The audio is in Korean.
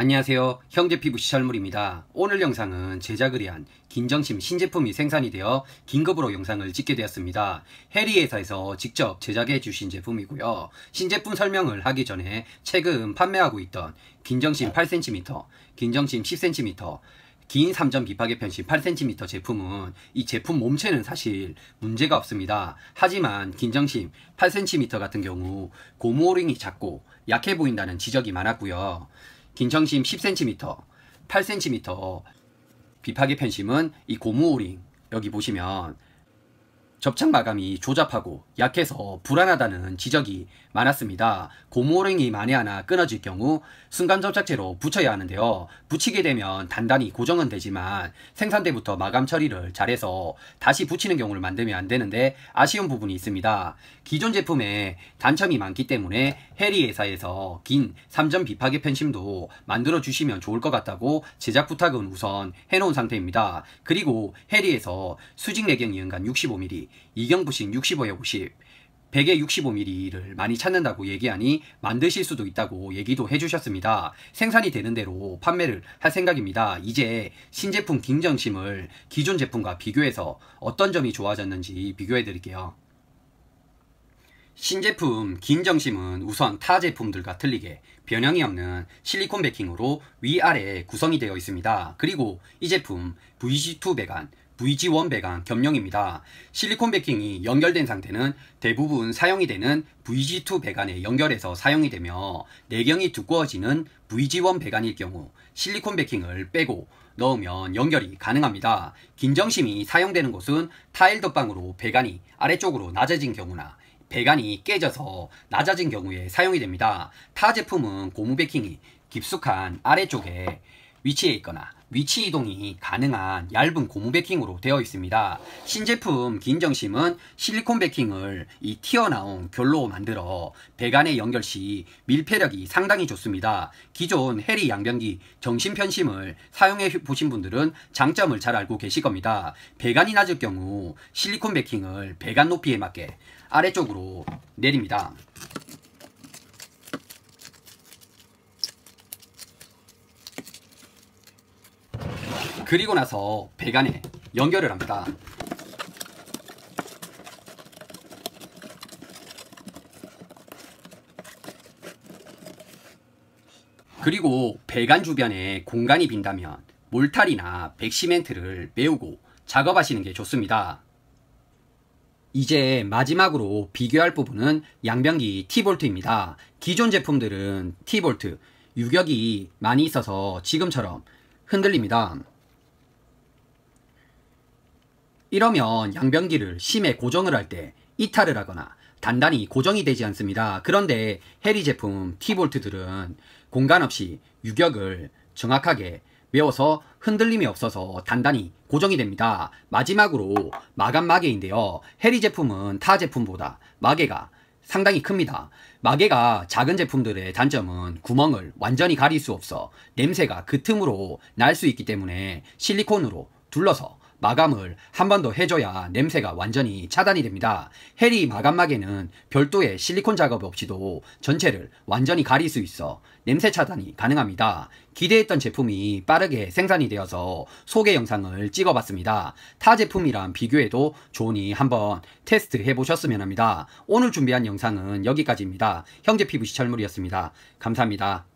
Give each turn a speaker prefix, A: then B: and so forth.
A: 안녕하세요 형제피부 시설물입니다 오늘 영상은 제작을 위한 긴정심 신제품이 생산이 되어 긴급으로 영상을 찍게 되었습니다 해리 회사에서 직접 제작해 주신 제품이고요 신제품 설명을 하기 전에 최근 판매하고 있던 긴정심 8cm, 긴정심 10cm 긴 3점 비파괴 편심 8cm 제품은 이 제품 몸체는 사실 문제가 없습니다. 하지만 긴정심 8cm 같은 경우 고무 오링이 작고 약해 보인다는 지적이 많았고요. 긴청심 10cm, 8cm, 비파기 편심은 이 고무 오링 여기 보시면 접착 마감이 조잡하고 약해서 불안하다는 지적이 많았습니다. 고무링이 만에 하나 끊어질 경우 순간 접착제로 붙여야 하는데요. 붙이게 되면 단단히 고정은 되지만 생산대부터 마감 처리를 잘해서 다시 붙이는 경우를 만들면 안 되는데 아쉬운 부분이 있습니다. 기존 제품에 단점이 많기 때문에 해리 회사에서 긴 3점 비파괴 편심도 만들어 주시면 좋을 것 같다고 제작 부탁은 우선 해놓은 상태입니다. 그리고 해리에서 수직 내경 이응간 65mm 이 이경부식 65에 50, 100에 65mm를 많이 찾는다고 얘기하니 만드실 수도 있다고 얘기도 해주셨습니다. 생산이 되는 대로 판매를 할 생각입니다. 이제 신제품 김정심을 기존 제품과 비교해서 어떤 점이 좋아졌는지 비교해 드릴게요. 신제품 긴정심은 우선 타 제품들과 틀리게 변형이 없는 실리콘 베킹으로 위아래 구성이 되어 있습니다. 그리고 이 제품 VG2 배관, VG1 배관 겸용입니다. 실리콘 베킹이 연결된 상태는 대부분 사용이 되는 VG2 배관에 연결해서 사용이 되며 내경이 두꺼워지는 VG1 배관일 경우 실리콘 베킹을 빼고 넣으면 연결이 가능합니다. 긴정심이 사용되는 곳은 타일 덧방으로 배관이 아래쪽으로 낮아진 경우나 배관이 깨져서 낮아진 경우에 사용이 됩니다. 타 제품은 고무 베킹이 깊숙한 아래쪽에 위치해 있거나 위치 이동이 가능한 얇은 고무 베킹으로 되어 있습니다. 신제품 긴정심은 실리콘 베킹을 이 튀어나온 결로 만들어 배관에 연결 시 밀폐력이 상당히 좋습니다. 기존 해리 양변기 정신편심을 사용해 보신 분들은 장점을 잘 알고 계실 겁니다. 배관이 낮을 경우 실리콘 베킹을 배관 높이에 맞게 아래쪽으로 내립니다. 그리고 나서 배관에 연결을 합니다. 그리고 배관 주변에 공간이 빈다면 몰탈이나 백시멘트를 메우고 작업하시는 게 좋습니다. 이제 마지막으로 비교할 부분은 양변기 T볼트입니다. 기존 제품들은 T볼트, 유격이 많이 있어서 지금처럼 흔들립니다. 이러면 양변기를 심해 고정을 할 때 이탈을 하거나 단단히 고정이 되지 않습니다. 그런데 해리 제품 티볼트들은 공간 없이 유격을 정확하게 메워서 흔들림이 없어서 단단히 고정이 됩니다. 마지막으로 마감 마개인데요. 해리 제품은 타 제품보다 마개가 상당히 큽니다. 마개가 작은 제품들의 단점은 구멍을 완전히 가릴 수 없어 냄새가 그 틈으로 날 수 있기 때문에 실리콘으로 둘러서 마감을 한 번 더 해줘야 냄새가 완전히 차단이 됩니다. 해리 마감막에는 별도의 실리콘 작업 없이도 전체를 완전히 가릴 수 있어 냄새 차단이 가능합니다. 기대했던 제품이 빠르게 생산이 되어서 소개 영상을 찍어봤습니다. 타 제품이랑 비교해도 좋으니 한번 테스트 해보셨으면 합니다. 오늘 준비한 영상은 여기까지입니다. 형제 피부 시철물이었습니다. 감사합니다.